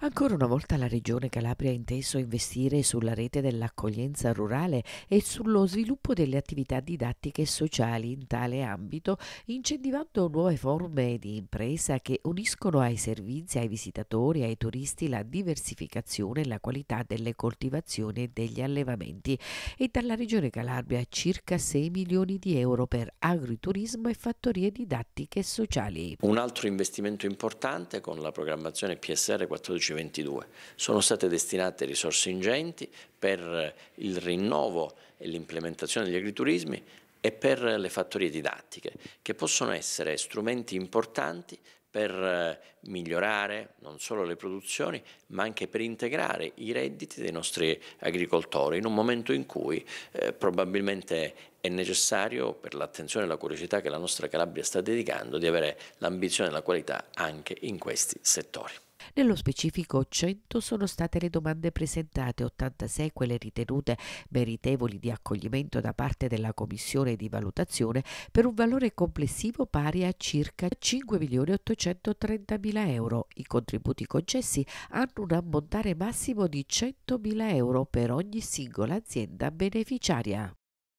Ancora una volta la Regione Calabria ha inteso investire sulla rete dell'accoglienza rurale e sullo sviluppo delle attività didattiche e sociali in tale ambito, incentivando nuove forme di impresa che uniscono ai servizi, ai visitatori, ai turisti la diversificazione e la qualità delle coltivazioni e degli allevamenti. E dalla Regione Calabria circa 6 milioni di euro per agriturismo e fattorie didattiche e sociali. Un altro investimento importante con la programmazione PSR 14 2011-2022. Sono state destinate risorse ingenti per il rinnovo e l'implementazione degli agriturismi e per le fattorie didattiche, che possono essere strumenti importanti per eh, migliorare non solo le produzioni, ma anche per integrare i redditi dei nostri agricoltori in un momento in cui eh, probabilmente è necessario, per l'attenzione e la curiosità che la nostra Calabria sta dedicando, di avere l'ambizione e la qualità anche in questi settori. Nello specifico 100 sono state le domande presentate, 86 quelle ritenute meritevoli di accoglimento da parte della Commissione di valutazione per un valore complessivo pari a circa 5.830.000 euro. I contributi concessi hanno un ammontare massimo di 100.000 euro per ogni singola azienda beneficiaria.